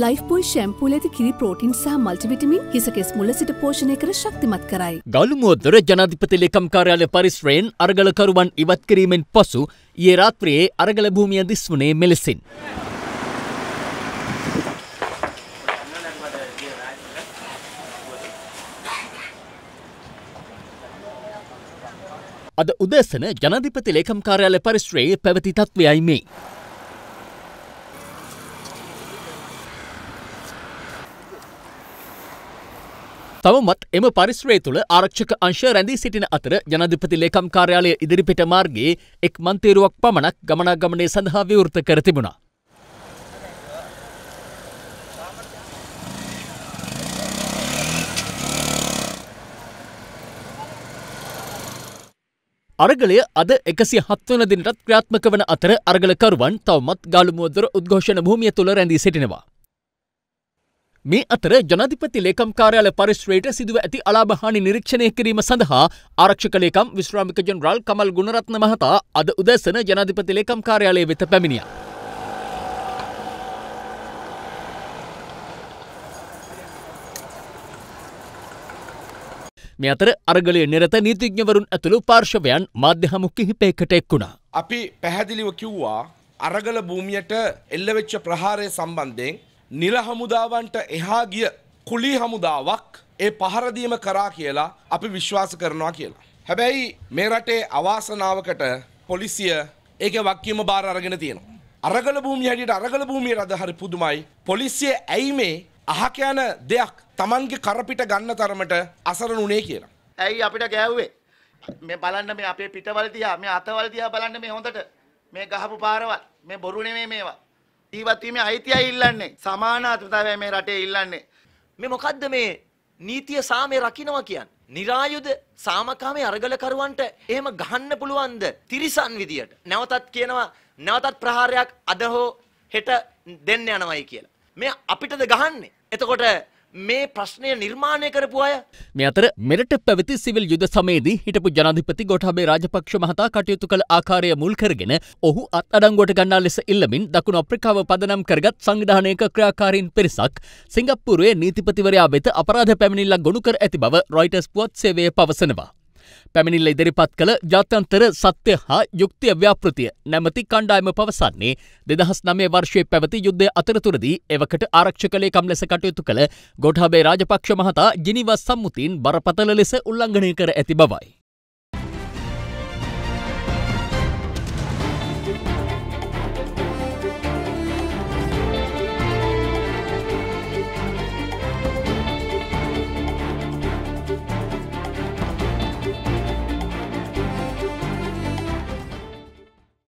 Lifebuoy ශැම්පූල ඇති කිරි porting සහ මල්ටිවිටමින් හිසකෙස් මුල සිට පෝෂණය කර ශක්තිමත් කරයි. ගලුමුවදොර ජනාධිපති ලේකම් කාර්යාලය පරිශ්‍රයෙන් අරගලකරුවන් ඉවත් කිරීමෙන් පසු ඊයේ රාත්‍රියේ අරගල භූමිය දිස් වුණේ මෙලෙසින්. අද උදෑසන ජනාධිපති ලේකම් කාර්යාලය පරිශ්‍රයේ පැවති තත්ත්වයයි මේ. තවමත් එම පරිශ්‍රය තුළ ආරක්ෂක අංශ රැඳී සිටින අතර ජනාධිපති ලේකම් කාර්යාලය ඉදිරිපිට මාර්ගයේ එක් මන්තේරුවක් පමණක් ගමනාගමනය සඳහා විවෘත කර තිබුණා. අරගලය අද එකසි හත්වන දිනටත් ක්‍රාත්මක වන අතර අරගලකරුවන් තවමත් ගාලුමුවදර උද්ඝෝෂණ භූමිය තුළ රැඳී සිටිනවා. මේ අතර ජනතිපති ලේකම් කාර්යාල පරිශ්‍රයට සිදුව ඇති අලාභහානි නිරීක්ෂණය කිරීම සඳහා ආරක්ෂක ලේකම් විශ්‍රාමික ජනරාල් කමල් ගුණරත්න මහතා අද උදැසන ජනාධිපති ලේකම් කාර්යාලය වෙත පැමිණිය. මේ අතර අරගලය නිරත නීතිඥවරුන් ඇතුළු පාර්ශවයන් මාධ්‍ය හමු කිහිපයකට එක්වුණා. අපි පැහැදිලිව කිව්වා අරගල භූමියට එල්ලවෙච්ච ප්‍රහාරය සම්බන්ධයෙන් නිල හමුදාවන්ට එහා ගිය කුලි හමුදාවක් ඒ පහරදීම කරා කියලා අපි විශ්වාස කරනවා කියලා. හැබැයි මේ රටේ අවාසනාවකට පොලිසිය ඒක වක්කීම බාර අරගෙන තියෙනවා. අරගල භූමිය හැටියට අරගල භූමිය රද හරි පුදුමයි. පොලිසිය ඇයි මේ අහක යන දෙයක් Tamanගේ කරපිට ගන්න තරමට අසරණ උනේ කියලා. ඇයි අපිට ගෑව්වේ? මේ බලන්න මේ අපේ පිටවල දිහා මේ අතවල දිහා බලන්න මේ හොඳට මේ ගහපු පාරවල් මේ බොරු නෙමෙයි මේවා. ජීවත්වීමේ අයිතියයි ඉල්ලන්නේ. සමානාත්මතාවය මේ රටේ ඉල්ලන්නේ. මේ මොකද්ද මේ නීතිය සාමය රකින්නවා කියන්නේ? નિરાයුද සාමකාමී අරගලකරුවන්ට එහෙම ගහන්න පුළුවන්ද? තිරිසන් විදියට. නැවතත් කියනවා නැවතත් ප්‍රහාරයක් අද හෝ හෙට දෙන්න යනවයි කියලා. මේ අපිටද ගහන්නේ. එතකොට මේ ප්‍රශ්නය නිර්මාණය කරපු අය. මේ අතර මෙරට පැවති සිවිල් යුද සමේදී හිටපු ජනාධිපති ගොටහබේ රාජපක්ෂ මහතා කටයුතු කළ ආකාරය මුල් කරගෙන ඔහු අත් අඩංගුවට ගන්නා ලෙස ඉල්ලමින් දකුණු අප්‍රිකාව පදනම් කරගත් සංවිධානයක ක්‍රියාකාරීන් පිරිසක් සිංගප්පුරුවේ නීතිපතිවරයා වෙත අපරාධ පැමිණිල්ලක් ගොනු කර ඇති බව රොයිටර්ස් පුවත් සේවය පවසනවා. පැමිණිල්ල ඉදිරිපත් කළ ජාත්‍යන්තර සත්‍ය හා යුක්තිය ව්‍යාපෘතිය නැමති කණ්ඩායම පවසන්නේ දෙදහස් නමේ වර්ෂයේ පැවති යුද්ධය අතරතුරදී එවකට ආරක්ෂ කළේකම් ලෙස කටයුතු කළ ගොටහබේ රාජපක්ෂ මහතා ජිනිවස් සම්මුතින් බරපතල ලෙස උල්ලංඝනය කර ඇති බවයි.